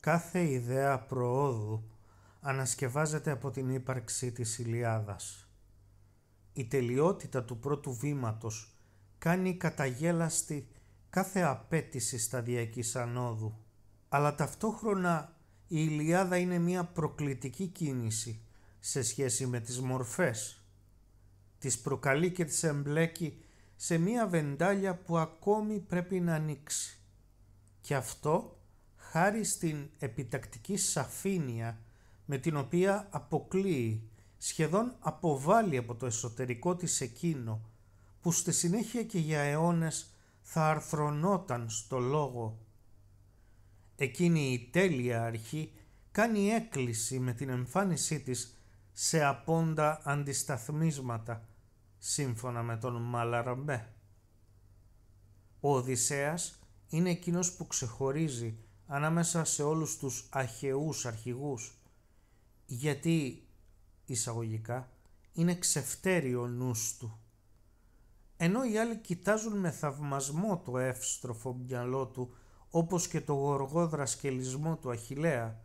Κάθε ιδέα προόδου ανασκευάζεται από την ύπαρξη της ιλιάδας. Η τελειότητα του πρώτου βήματος κάνει καταγέλαστη κάθε απέτηση σταδιακής ανόδου. Αλλά ταυτόχρονα η ιλιάδα είναι μια προκλητική κίνηση σε σχέση με τις μορφές. Τις προκαλεί και τις εμπλέκει σε μια βεντάλια που ακόμη πρέπει να ανοίξει. Και αυτό χάρη στην επιτακτική σαφήνεια με την οποία αποκλείει, σχεδόν αποβάλλει από το εσωτερικό της εκείνο, που στη συνέχεια και για αιώνες θα αρθρονόταν στο λόγο. Εκείνη η τέλεια αρχή κάνει έκκληση με την εμφάνισή της σε απόντα αντισταθμίσματα, σύμφωνα με τον Μαλαραμπέ. Ο Οδυσσέας είναι εκείνος που ξεχωρίζει ανάμεσα σε όλους τους αχαιούς αρχηγούς γιατί εισαγωγικά είναι ξεφτέρει ο νους του. Ενώ οι άλλοι κοιτάζουν με θαυμασμό το εύστροφο μυαλό του όπως και το γοργό δρασκελισμό του Αχιλέα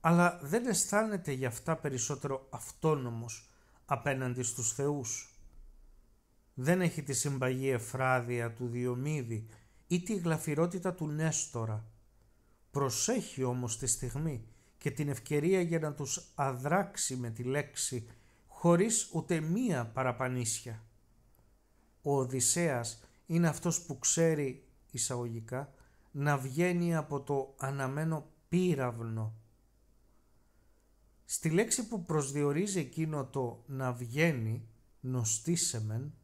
αλλά δεν αισθάνεται γι' αυτά περισσότερο αυτόνομος απέναντι στους θεούς. Δεν έχει τη συμπαγή εφράδια του Διομήδη ή τη γλαφυρότητα του Νέστορα Προσέχει όμως τη στιγμή και την ευκαιρία για να τους αδράξει με τη λέξη χωρίς ούτε μία παραπανίσια. Ο Οδυσσέας είναι αυτός που ξέρει εισαγωγικά να βγαίνει από το αναμένο πύραυνο. Στη λέξη που προσδιορίζει εκείνο το να βγαίνει, νοστίσεμεν,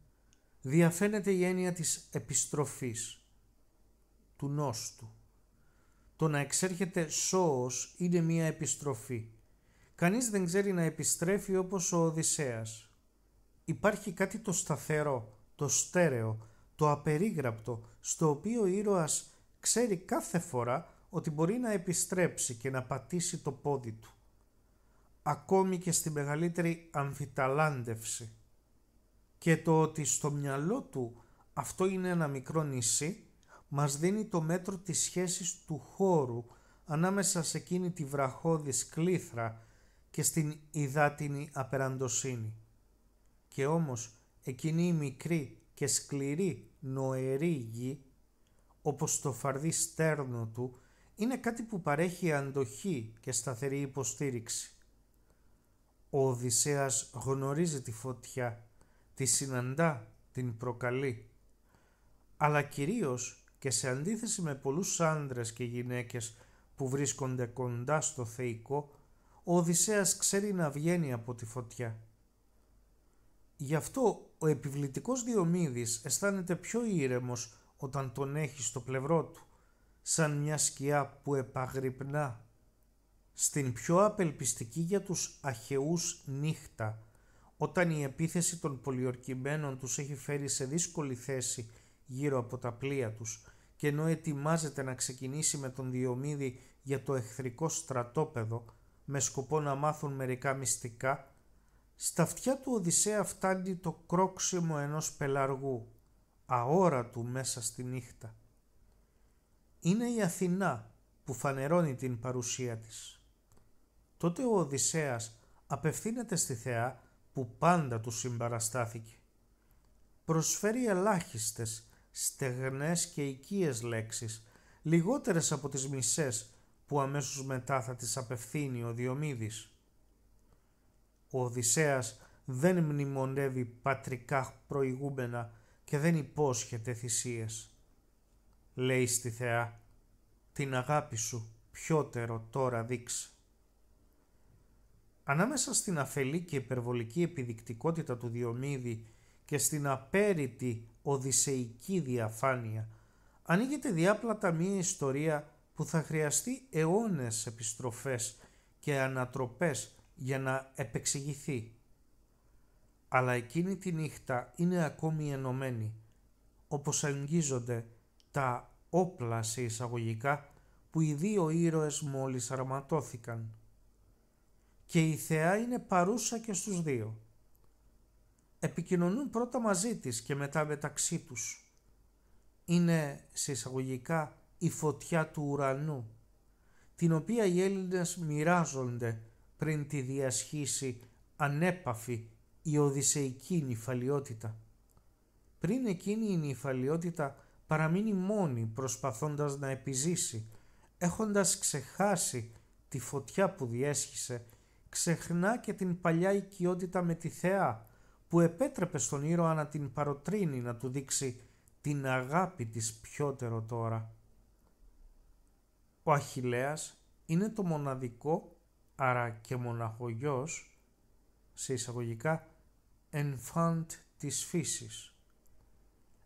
διαφαίνεται η έννοια της επιστροφής, του νόστου. Το να εξέρχεται σώος είναι μια επιστροφή. Κανείς δεν ξέρει να επιστρέφει όπως ο Οδυσσέας. Υπάρχει κάτι το σταθερό, το στέρεο, το απερίγραπτο, στο οποίο ο ήρωας ξέρει κάθε φορά ότι μπορεί να επιστρέψει και να πατήσει το πόδι του. Ακόμη και στη μεγαλύτερη αμφιταλάντευση. Και το ότι στο μυαλό του αυτό είναι ένα μικρό νησί μας δίνει το μέτρο της σχέσης του χώρου ανάμεσα σε εκείνη τη βραχώδη σκλήθρα και στην υδάτινη απεραντοσύνη. Και όμως εκείνη η μικρή και σκληρή νοερή γη, όπως το φαρδί στέρνο του, είναι κάτι που παρέχει αντοχή και σταθερή υποστήριξη. Ο Οδυσσέας γνωρίζει τη φωτιά, τη συναντά, την προκαλεί. Αλλά κυρίως και σε αντίθεση με πολλούς άντρες και γυναίκες που βρίσκονται κοντά στο θεϊκό, ο Οδυσσέας ξέρει να βγαίνει από τη φωτιά. Γι' αυτό ο επιβλητικός Διομήδης αισθάνεται πιο ήρεμος όταν τον έχει στο πλευρό του, σαν μια σκιά που επαγρυπνά. Στην πιο απελπιστική για τους αχαιούς νύχτα, όταν η επίθεση των πολιορκημένων τους έχει φέρει σε δύσκολη θέση γύρω από τα πλοία τους και ενώ ετοιμάζεται να ξεκινήσει με τον Διομήδη για το εχθρικό στρατόπεδο με σκοπό να μάθουν μερικά μυστικά, στα αυτιά του Οδυσσέα φτάνει το κρόξιμο ενός πελαργού, αόρατου μέσα στη νύχτα. Είναι η Αθηνά που φανερώνει την παρουσία της. Τότε ο Οδυσσέας απευθύνεται στη θεά που πάντα του συμπαραστάθηκε. Προσφέρει ελάχιστες στεγνές και οικίες λέξεις, λιγότερες από τις μισές που αμέσως μετά θα τις απευθύνει ο Διομήδης. Ο Οδυσσέας δεν μνημονεύει πατρικά προηγούμενα και δεν υπόσχεται θυσίες. Λέει στη Θεά, την αγάπη σου πιότερο τώρα δείξε. Ανάμεσα στην αφελή και υπερβολική επιδεικτικότητα του Διομήδη και στην απέριτη οδυσσεϊκή διαφάνεια ανοίγεται διάπλατα μία ιστορία που θα χρειαστεί αιώνες επιστροφές και ανατροπές για να επεξηγηθεί. Αλλά εκείνη τη νύχτα είναι ακόμη ενωμένη, όπως αγγίζονται τα όπλα σε εισαγωγικά που οι δύο ήρωες μόλις αρματώθηκαν. Και η θεά είναι παρούσα και στους δύο επικοινωνούν πρώτα μαζί της και μετά μεταξύ τους. Είναι σε εισαγωγικά η φωτιά του ουρανού, την οποία οι Έλληνες μοιράζονται πριν τη διασχίσει ανέπαφη η Οδυσσεϊκή νυφαλιότητα. Πριν εκείνη η νυφαλιότητα παραμείνει μόνη προσπαθώντας να επιζήσει, έχοντας ξεχάσει τη φωτιά που διέσχισε, ξεχνά και την παλιά οικειότητα με τη θεά, που επέτρεπε στον ήρωα να την παροτρύνει να του δείξει την αγάπη της πιότερο τώρα. Ο Αχιλέας είναι το μοναδικό, άρα και μοναχογιός, σε εισαγωγικά, ενφάντ της φύσης.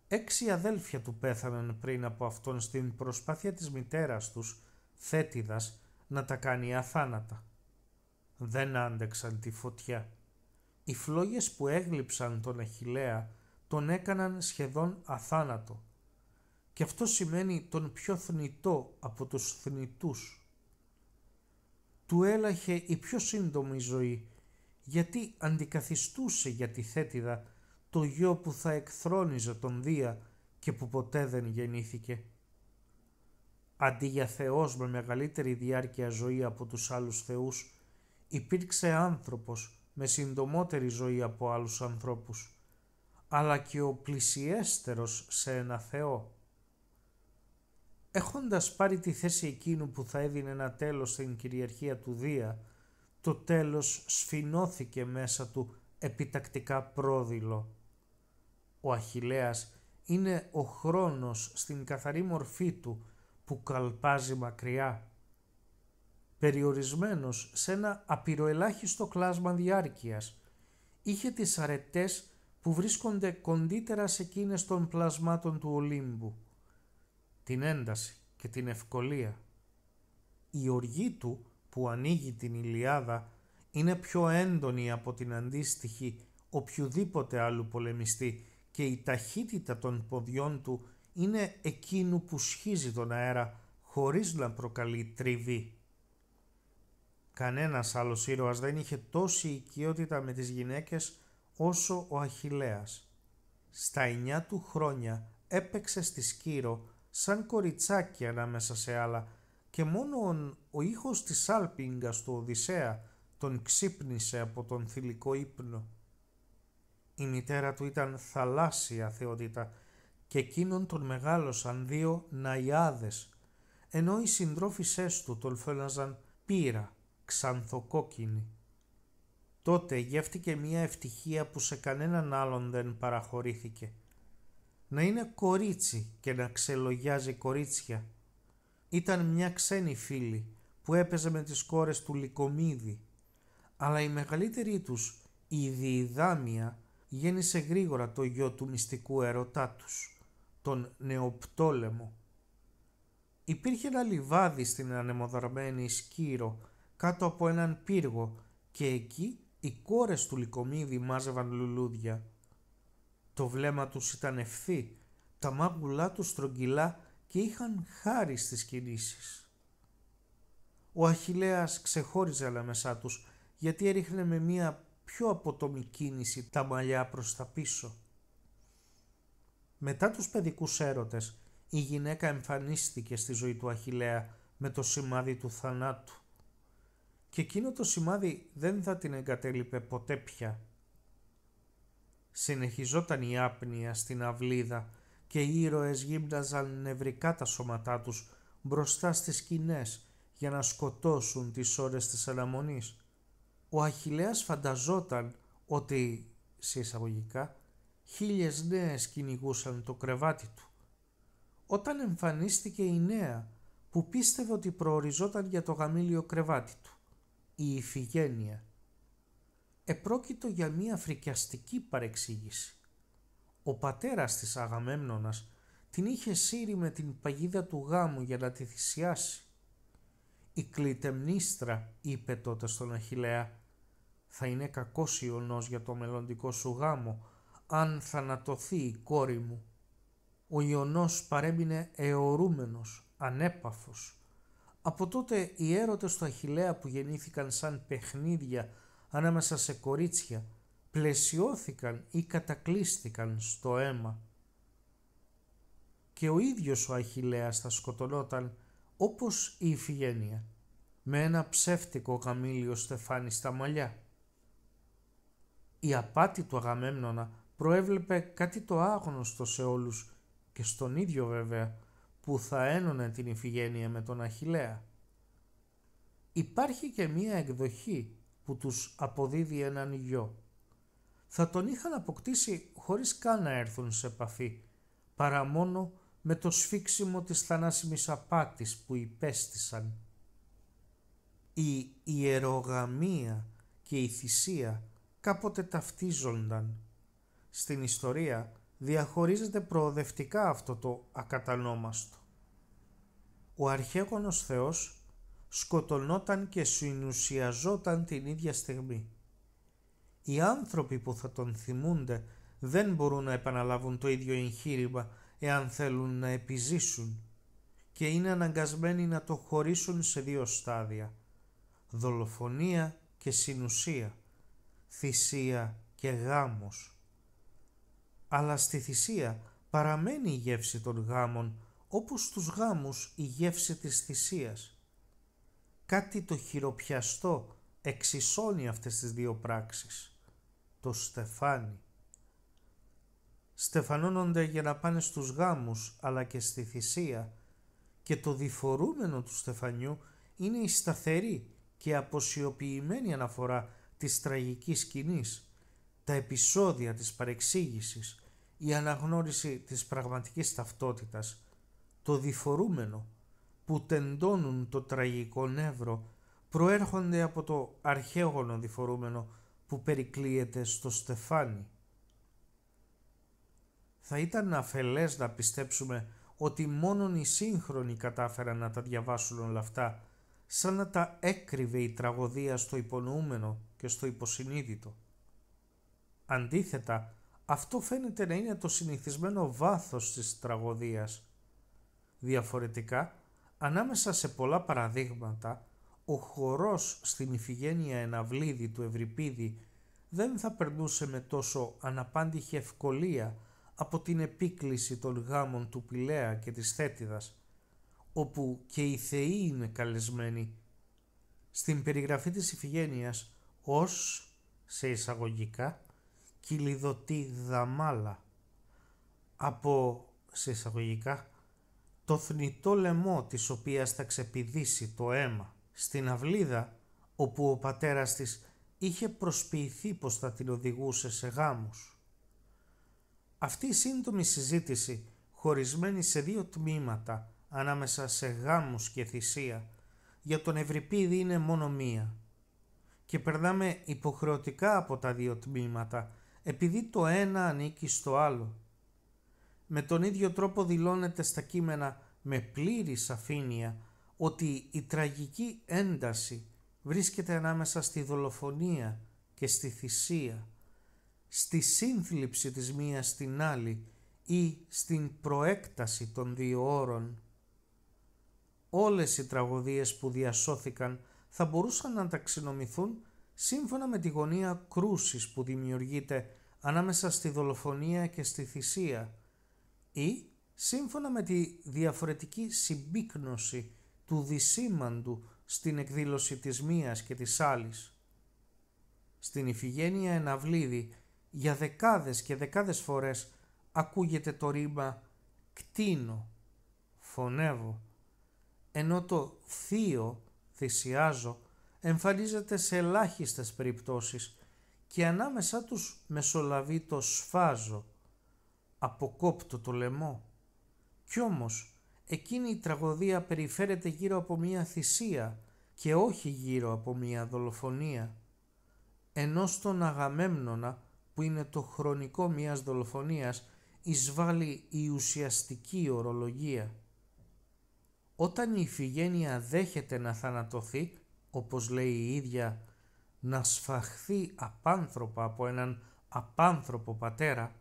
Έξι αδέλφια του πέθαναν πριν από αυτόν στην προσπάθεια της μητέρας τους, Θέτιδας, να τα κάνει αθάνατα. Δεν άντεξαν τη φωτιά. Οι φλόγες που έγλυψαν τον Αχιλέα τον έκαναν σχεδόν αθάνατο και αυτό σημαίνει τον πιο θνητό από τους θνητούς. Του έλαχε η πιο σύντομη ζωή γιατί αντικαθιστούσε για τη θέτιδα το γιο που θα εκθρόνιζε τον Δία και που ποτέ δεν γεννήθηκε. Αντί για θεός με μεγαλύτερη διάρκεια ζωή από τους άλλους θεούς, υπήρξε άνθρωπος με συντομότερη ζωή από άλλους ανθρώπους, αλλά και ο πλησιέστερος σε ένα Θεό. Έχοντας πάρει τη θέση εκείνου που θα έδινε ένα τέλος στην κυριαρχία του Δία, το τέλος σφινώθηκε μέσα του επιτακτικά πρόδειλο. Ο Αχιλέας είναι ο χρόνος στην καθαρή μορφή του που καλπάζει μακριά περιορισμένος σε ένα απειροελάχιστο κλάσμα διάρκειας, είχε τις αρετές που βρίσκονται κοντύτερα σε εκείνες των πλασμάτων του Ολύμπου, την ένταση και την ευκολία. Η οργή του που ανοίγει την Ηλιάδα είναι πιο έντονη από την αντίστοιχη οποιοδήποτε άλλου πολεμιστή και η ταχύτητα των ποδιών του είναι εκείνου που σχίζει τον αέρα χωρίς να προκαλεί τριβή. Κανένας άλλος ήρωας δεν είχε τόση οικειότητα με τις γυναίκες όσο ο Αχιλέας. Στα εννιά του χρόνια έπαιξε στη Σκύρο σαν κοριτσάκι ανάμεσα σε άλλα και μόνο ο ήχος της άλπιγγας του Οδυσσέα τον ξύπνησε από τον θηλυκό ύπνο. Η μητέρα του ήταν θαλάσσια θεότητα και εκείνον τον μεγάλωσαν δύο ναϊάδες, ενώ οι συντρόφισσές του τον φέλαζαν πύρα ξανθοκόκκινη. Τότε γεύτηκε μια ευτυχία που σε κανέναν άλλον δεν παραχωρήθηκε. Να είναι κορίτσι και να ξελογιάζει κορίτσια. Ήταν μια ξένη φίλη που έπαιζε με τις κόρες του Λικομίδη, αλλά η μεγαλύτερη τους, η Διηδάμια, γέννησε γρήγορα το γιο του μυστικού ερωτά τους, τον Νεοπτόλεμο. Υπήρχε ένα λιβάδι στην ανεμοδαρμένη Σκύρο κάτω από έναν πύργο και εκεί οι κόρες του Λικομίδη μάζευαν λουλούδια. Το βλέμμα τους ήταν ευθύ, τα μάγουλά τους στρογγυλά και είχαν χάρη στις κινήσεις. Ο Αχιλέας ξεχώριζε ανάμεσά τους γιατί έριχνε με μία πιο αποτομή κίνηση τα μαλλιά προς τα πίσω. Μετά τους παιδικούς έρωτες η γυναίκα εμφανίστηκε στη ζωή του Αχιλέα με το σημάδι του θανάτου και εκείνο το σημάδι δεν θα την εγκατέλειπε ποτέ πια. Συνεχιζόταν η άπνοια στην αυλίδα και οι ήρωες γύμναζαν νευρικά τα σώματά τους μπροστά στις σκηνές για να σκοτώσουν τις ώρες της αναμονής. Ο Αχιλέας φανταζόταν ότι, σε εισαγωγικά, χίλιες νέες κυνηγούσαν το κρεβάτι του. Όταν εμφανίστηκε η νέα που πίστευε ότι προοριζόταν για το γαμήλιο κρεβάτι του η ηφηγένεια. Επρόκειτο για μία φρικιαστική παρεξήγηση. Ο πατέρας της Αγαμέμνονας την είχε σύρει με την παγίδα του γάμου για να τη θυσιάσει. Η κλητεμνίστρα είπε τότε στον Αχιλέα «Θα είναι κακός ιονός για το μελλοντικό σου γάμο αν θανατωθεί η κόρη μου». Ο ιονός παρέμεινε αιωρούμενος, ανέπαφος από τότε οι έρωτες του Αχιλέα που γεννήθηκαν σαν παιχνίδια ανάμεσα σε κορίτσια πλαισιώθηκαν ή κατακλείστηκαν στο αίμα. Και ο ίδιος ο Αχιλέας θα σκοτωνόταν όπως η Ιφηγένεια με ένα ψεύτικο γαμήλιο στεφάνι στα μαλλιά. Η απάτη του Αγαμέμνονα προέβλεπε κάτι το άγνωστο σε όλους και στον ίδιο βέβαια που θα ένωνε την Ιφηγένεια με τον Αχιλέα. Υπάρχει και μία εκδοχή που τους αποδίδει έναν γιο. Θα τον είχαν αποκτήσει χωρίς καν να έρθουν σε επαφή, παρά μόνο με το σφίξιμο της θανάσιμης απάτης που υπέστησαν. Η ιερογαμία και η θυσία κάποτε ταυτίζονταν. Στην ιστορία διαχωρίζεται προοδευτικά αυτό το ακατανόμαστο. Ο αρχαίγονος Θεός σκοτωνόταν και συνουσιαζόταν την ίδια στιγμή. Οι άνθρωποι που θα τον θυμούνται δεν μπορούν να επαναλάβουν το ίδιο εγχείρημα εάν θέλουν να επιζήσουν και είναι αναγκασμένοι να το χωρίσουν σε δύο στάδια δολοφονία και συνουσία, θυσία και γάμος αλλά στη θυσία παραμένει η γεύση των γάμων, όπως στους γάμους η γεύση της θυσίας. Κάτι το χειροπιαστό εξισώνει αυτές τις δύο πράξεις. Το στεφάνι. Στεφανώνονται για να πάνε στους γάμους αλλά και στη θυσία και το διφορούμενο του στεφανιού είναι η σταθερή και αποσιοποιημένη αναφορά της τραγικής σκηνής τα επεισόδια της παρεξήγησης, η αναγνώριση της πραγματικής ταυτότητας, το διφορούμενο που τεντώνουν το τραγικό νεύρο προέρχονται από το αρχαίγωνο διφορούμενο που περικλείεται στο στεφάνι. Θα ήταν αφελές να πιστέψουμε ότι μόνον οι σύγχρονοι κατάφεραν να τα διαβάσουν όλα αυτά, σαν να τα έκρυβε η τραγωδία στο υπονοούμενο και στο υποσυνείδητο. Αντίθετα, αυτό φαίνεται να είναι το συνηθισμένο βάθος της τραγωδίας. Διαφορετικά, ανάμεσα σε πολλά παραδείγματα, ο χορός στην Ιφηγένεια Εναυλίδη του Ευρυπίδη δεν θα περνούσε με τόσο αναπάντηχη ευκολία από την επίκληση των γάμων του Πηλαία και της Θέτιδας, όπου και οι θεοί είναι καλεσμένοι. Στην περιγραφή της Ιφηγένειας ως, σε εισαγωγικά, κυλιδωτή δαμάλα από σε εισαγωγικά το θνητό λαιμό της οποίας θα ξεπηδήσει το αίμα στην αυλίδα όπου ο πατέρας της είχε προσποιηθεί πως θα την οδηγούσε σε γάμους. Αυτή η σύντομη συζήτηση χωρισμένη σε δύο τμήματα ανάμεσα σε γάμους και θυσία για τον Ευρυπίδη είναι μόνο μία και περνάμε υποχρεωτικά από τα δύο τμήματα επειδή το ένα ανήκει στο άλλο. Με τον ίδιο τρόπο δηλώνεται στα κείμενα με πλήρη σαφήνεια ότι η τραγική ένταση βρίσκεται ανάμεσα στη δολοφονία και στη θυσία, στη σύνθλιψη της μίας στην άλλη ή στην προέκταση των δύο όρων. Όλες οι τραγωδίες που διασώθηκαν θα μπορούσαν να ταξινομηθούν σύμφωνα με τη γωνία κρούσης που δημιουργείται ανάμεσα στη δολοφονία και στη θυσία ή σύμφωνα με τη διαφορετική συμπίκνωση του δυσήμαντου στην εκδήλωση της μίας και της άλλης. Στην Ιφηγένεια Εναυλίδη για δεκάδες και δεκάδες φορές ακούγεται το ρήμα «κτίνω», «φωνεύω», ενώ το «θείο», «θυσιάζω» εμφανίζεται σε ελάχιστες περιπτώσεις και ανάμεσά τους μεσολαβεί το σφάζο, αποκόπτω το λαιμό. Κι όμως εκείνη η τραγωδία περιφέρεται γύρω από μία θυσία και όχι γύρω από μία δολοφονία. Ενώ στον Αγαμέμνονα που είναι το χρονικό μιας δολοφονίας εισβάλλει η ουσιαστική ορολογία. Όταν η Ιφηγένεια δέχεται να θανατωθεί όπως λέει η ίδια, να σφαχθεί απάνθρωπα από έναν απάνθρωπο πατέρα,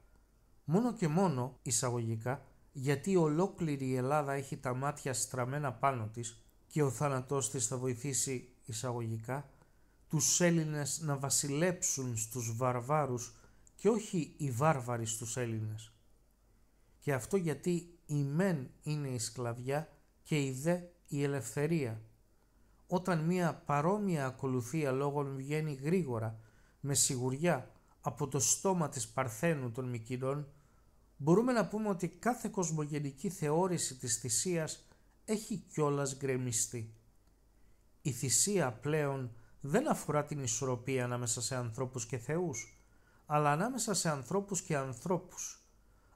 μόνο και μόνο, εισαγωγικά, γιατί ολόκληρη η Ελλάδα έχει τα μάτια στραμμένα πάνω της και ο θάνατός της θα βοηθήσει, εισαγωγικά, τους Έλληνες να βασιλέψουν στους βαρβάρους και όχι οι βάρβαροι στους Έλληνες. Και αυτό γιατί η μεν είναι η σκλαβιά και η δε η ελευθερία όταν μία παρόμοια ακολουθία λόγων βγαίνει γρήγορα, με σιγουριά, από το στόμα της Παρθένου των Μικυλών, μπορούμε να πούμε ότι κάθε κοσμογενική θεώρηση της θυσίας έχει κιόλας γκρεμιστεί. Η θυσία πλέον δεν αφορά την ισορροπία ανάμεσα σε ανθρώπους και θεούς, αλλά ανάμεσα σε ανθρώπους και ανθρώπους,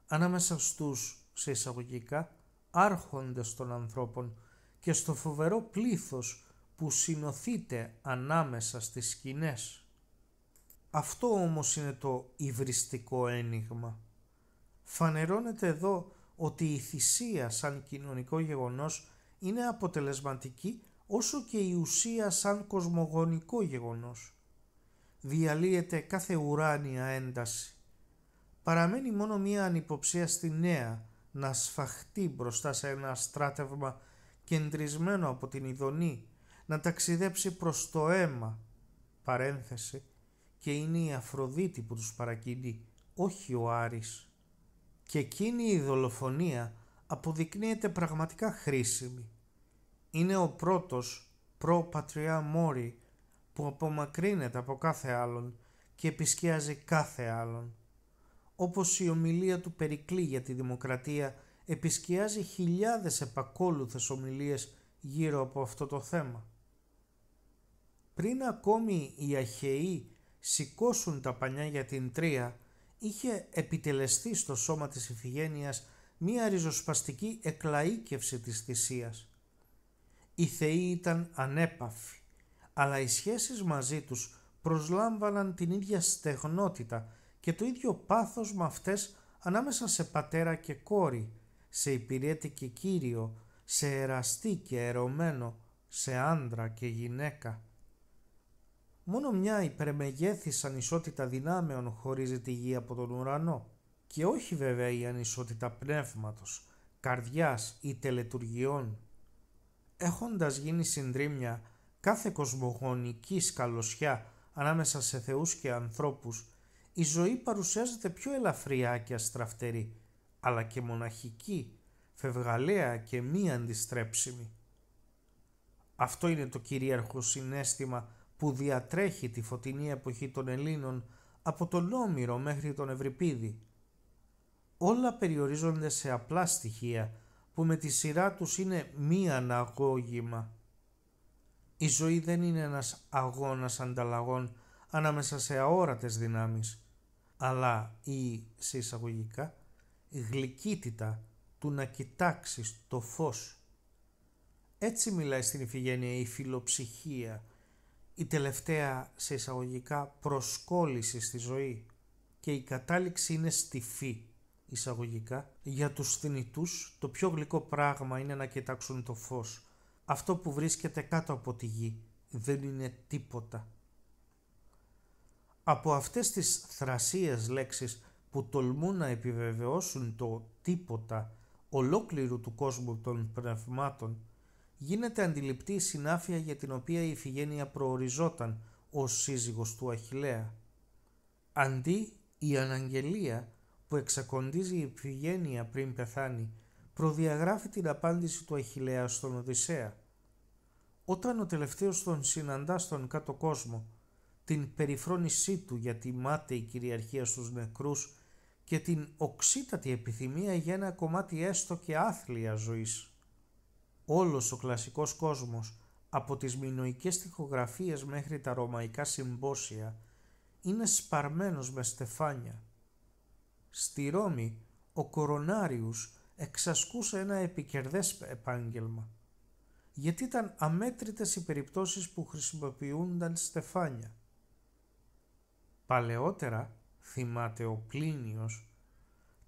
ανάμεσα στους, σε εισαγωγικά, άρχοντες των ανθρώπων και στο φοβερό πλήθος που συνοθείται ανάμεσα στις σκηνές. Αυτό όμως είναι το υβριστικό ένιγμα. Φανερώνεται εδώ ότι η θυσία σαν κοινωνικό γεγονός είναι αποτελεσματική όσο και η ουσία σαν κοσμογονικό γεγονός. Διαλύεται κάθε ουράνια ένταση. Παραμένει μόνο μία ανυποψία στη νέα να σφαχτεί μπροστά σε ένα στράτευμα κεντρισμένο από την ειδονή να ταξιδέψει προς το αίμα, παρένθεση, και είναι η Αφροδίτη που τους παρακινεί, όχι ο Άρης. Και εκείνη η δολοφονία αποδεικνύεται πραγματικά χρήσιμη. Είναι ο πρώτος προ-πατριά Μόρι που απομακρύνεται από κάθε άλλον και επισκιάζει κάθε άλλον. Όπως η ομιλία του Περικλή για τη Δημοκρατία επισκιάζει χιλιάδες επακόλουθες ομιλίες γύρω από αυτό το θέμα. Πριν ακόμη οι Αχαιοί σηκώσουν τα πανιά για την Τρία, είχε επιτελεστεί στο σώμα της Ιφηγένειας μία ριζοσπαστική εκλαήκευση της θυσίας. Οι θεοί ήταν ανέπαφοι, αλλά οι σχέσεις μαζί τους προσλάμβαναν την ίδια στεγνότητα και το ίδιο πάθος με αυτές ανάμεσα σε πατέρα και κόρη, σε υπηρέτη και κύριο, σε εραστή και ερωμένο, σε άντρα και γυναίκα. Μόνο μια υπερμεγέθης ανισότητα δυνάμεων χωρίζει τη γη από τον ουρανό και όχι βέβαια η ανισότητα πνεύματος, καρδιάς ή τελετουργιών. Έχοντας γίνει συντρίμια, κάθε κοσμογονική σκαλωσιά ανάμεσα σε θεούς και ανθρώπους, η ζωή παρουσιάζεται πιο ελαφριά και αστραφτερή, αλλά και μοναχική, φευγαλαία και μη αντιστρέψιμη. Αυτό είναι το κυρίαρχο συνέστημα που διατρέχει τη φωτεινή εποχή των Ελλήνων από τον Όμηρο μέχρι τον Ευρυπίδη. Όλα περιορίζονται σε απλά στοιχεία που με τη σειρά τους είναι μη αναγώγημα. Η ζωή δεν είναι ένας αγώνας ανταλλαγών ανάμεσα σε αόρατες δυνάμεις, αλλά η, σε εισαγωγικά, γλυκύτητα του να κοιτάξεις το φως. Έτσι μιλάει στην Ιφηγένεια η φιλοψυχία, η τελευταία σε εισαγωγικά προσκόλληση στη ζωή και η κατάληξη είναι στιφή εισαγωγικά. Για τους θνητούς το πιο γλυκό πράγμα είναι να κοιτάξουν το φως. Αυτό που βρίσκεται κάτω από τη γη δεν είναι τίποτα. Από αυτές τις θρασίες λέξεις που τολμούν να επιβεβαιώσουν το τίποτα ολόκληρου του κόσμου των πνευμάτων γίνεται αντιληπτή η συνάφεια για την οποία η Ιφηγένεια προοριζόταν ως σύζυγος του Αχιλέα. Αντί η αναγγελία που εξακοντίζει η Ιφηγένεια πριν πεθάνει προδιαγράφει την απάντηση του Αχιλέα στον Οδυσσέα. Όταν ο τελευταίος τον συναντά στον κάτω κόσμο, την περιφρόνησή του για τη μάταιη κυριαρχία στους νεκρούς και την οξύτατη επιθυμία για ένα κομμάτι έστω και άθλια ζωής. Όλος ο κλασικός κόσμος, από τις μινοικές τοιχογραφίες μέχρι τα ρωμαϊκά συμπόσια, είναι σπαρμένος με στεφάνια. Στη Ρώμη, ο κορονάριους εξασκούσε ένα επικερδές επάγγελμα, γιατί ήταν αμέτρητες οι περιπτώσεις που χρησιμοποιούνταν στεφάνια. Παλαιότερα, θυμάται ο Πλίνιος,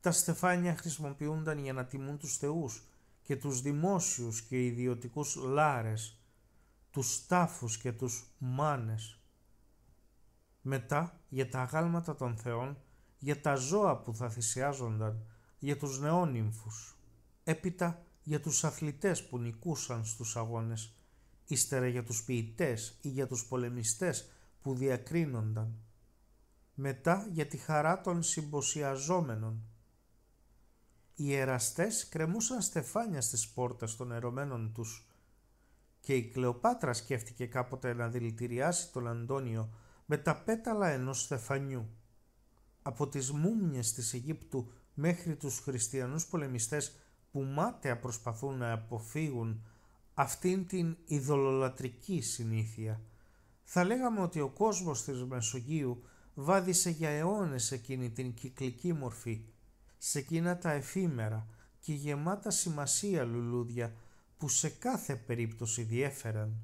τα στεφάνια χρησιμοποιούνταν για να τιμούν τους θεούς, και τους δημόσιους και ιδιωτικούς λάρες, τους τάφους και τους μάνες. Μετά για τα αγάλματα των θεών, για τα ζώα που θα θυσιάζονταν, για τους νεόνυμφους. Έπειτα για τους αθλητές που νικούσαν στους αγώνες, ύστερα για τους ποιητές ή για τους πολεμιστές που διακρίνονταν. Μετά για τη χαρά των συμποσιαζόμενων, οι εραστές κρεμούσαν στεφάνια στις πόρτες των ερωμένων τους και η Κλεοπάτρα σκέφτηκε κάποτε να δηλητηριάσει τον Αντώνιο με τα πέταλα ενός στεφανιού. Από τις μούμιες της Αιγύπτου μέχρι τους χριστιανούς πολεμιστές που μάταια προσπαθούν να αποφύγουν αυτήν την ειδωλολατρική συνήθεια. Θα λέγαμε ότι ο κόσμος της Μεσογείου βάδισε για αιώνες εκείνη την κυκλική μορφή σε εκείνα τα εφήμερα και γεμάτα σημασία λουλούδια που σε κάθε περίπτωση διέφεραν.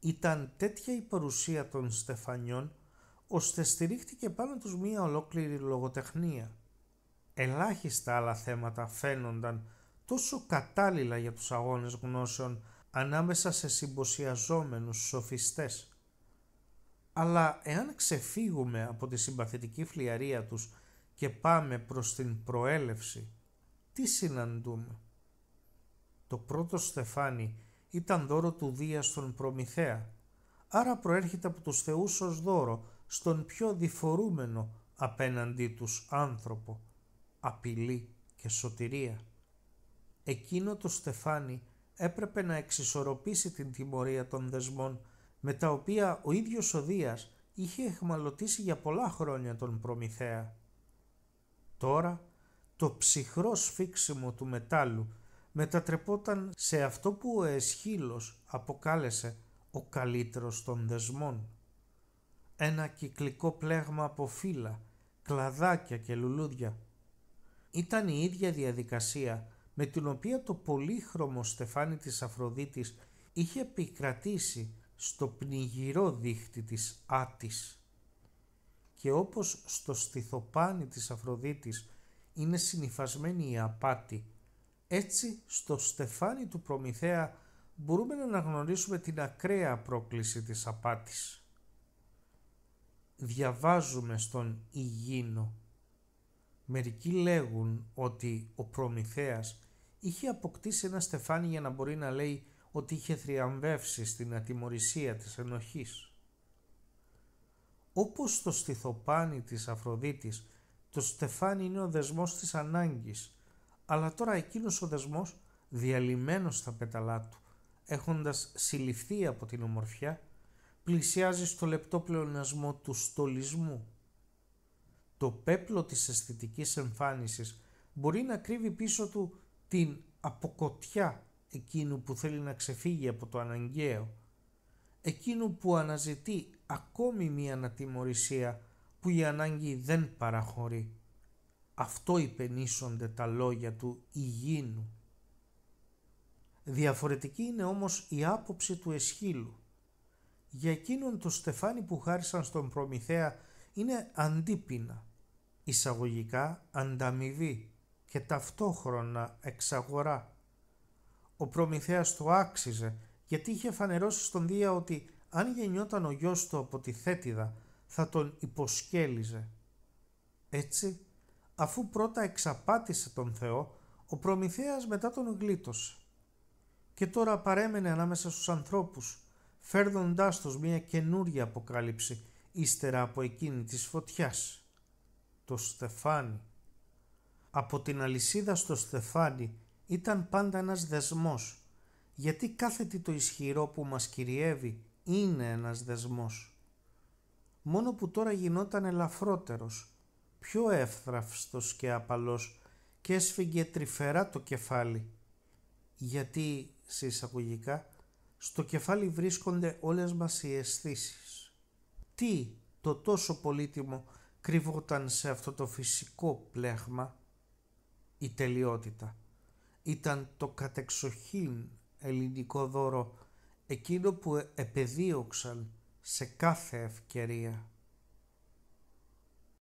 Ήταν τέτοια η παρουσία των στεφανιών, ώστε στηρίχτηκε πάνω τους μία ολόκληρη λογοτεχνία. Ελάχιστα άλλα θέματα φαίνονταν τόσο κατάλληλα για τους αγώνες γνώσεων ανάμεσα σε συμποσιαζόμενους σοφιστές. Αλλά εάν ξεφύγουμε από τη συμπαθητική φλιαρία τους και πάμε προς την προέλευση, τι συναντούμε. Το πρώτο στεφάνι ήταν δώρο του Δία στον Προμηθέα, άρα προέρχεται από τους θεούς ως δώρο στον πιο διφορούμενο απέναντί τους άνθρωπο, απειλή και σωτηρία. Εκείνο το στεφάνι έπρεπε να εξισορροπήσει την τιμωρία των δεσμών με τα οποία ο ίδιος ο Δίας είχε εχμαλωτήσει για πολλά χρόνια τον Προμηθέα. Τώρα το ψυχρό σφίξιμο του μετάλλου μετατρεπόταν σε αυτό που ο Εσχύλος αποκάλεσε ο καλύτερος των δεσμών. Ένα κυκλικό πλέγμα από φύλλα, κλαδάκια και λουλούδια. Ήταν η ίδια διαδικασία με την οποία το πολύχρωμο στεφάνι της Αφροδίτης είχε επικρατήσει στο πνιγυρό δίχτυ της Άτης και όπως στο στιθοπάνι της Αφροδίτης είναι συνυφασμένη η απάτη, έτσι στο στεφάνι του Προμηθέα μπορούμε να αναγνωρίσουμε την ακραία πρόκληση της απάτης. Διαβάζουμε στον Ιγίνο. Μερικοί λέγουν ότι ο Προμηθέας είχε αποκτήσει ένα στεφάνι για να μπορεί να λέει ότι είχε θριαμβεύσει στην ατιμορρησία της ενοχής. Όπως το στιθοπάνι της Αφροδίτης, το στεφάνι είναι ο δεσμός της ανάγκης, αλλά τώρα εκείνος ο δεσμός διαλυμένος στα πέταλά του, έχοντας συλληφθεί από την ομορφιά, πλησιάζει στο λεπτό πλεονασμό του στολισμού. Το πέπλο της αισθητικής εμφάνισης μπορεί να κρύβει πίσω του την αποκοτιά εκείνου που θέλει να ξεφύγει από το αναγκαίο, εκείνου που αναζητεί ακόμη μία ανατιμωρησία που η ανάγκη δεν παραχωρεί. Αυτό υπενήσονται τα λόγια του υγιεινού. Διαφορετική είναι όμως η άποψη του Εσχύλου. Για εκείνον το στεφάνι που χάρισαν στον Προμηθέα είναι αντίπινα, εισαγωγικά ανταμοιβή και ταυτόχρονα εξαγορά. Ο Προμηθέας το άξιζε γιατί είχε φανερώσει στον Δία ότι αν γεννιόταν ο γιος του από τη θέτιδα θα τον υποσκέλιζε. Έτσι, αφού πρώτα εξαπάτησε τον Θεό, ο Προμηθέας μετά τον γλίτωσε. Και τώρα παρέμενε ανάμεσα στους ανθρώπους, φέρνοντάς τους μια καινούρια αποκάλυψη ύστερα από εκείνη της φωτιάς. Το στεφάνι. Από την αλυσίδα στο στεφάνι ήταν πάντα ένας δεσμός, γιατί κάθε τι το ισχυρό που μας κυριεύει είναι ένας δεσμός. Μόνο που τώρα γινόταν ελαφρότερος, πιο εύθραυστος και απαλός και έσφυγε τρυφερά το κεφάλι. Γιατί, σε στο κεφάλι βρίσκονται όλες μας οι αισθήσεις. Τι το τόσο πολύτιμο κρύβοταν σε αυτό το φυσικό πλέγμα, η τελειότητα. Ήταν το κατεξοχήν ελληνικό δώρο εκείνο που επεδίωξαν σε κάθε ευκαιρία.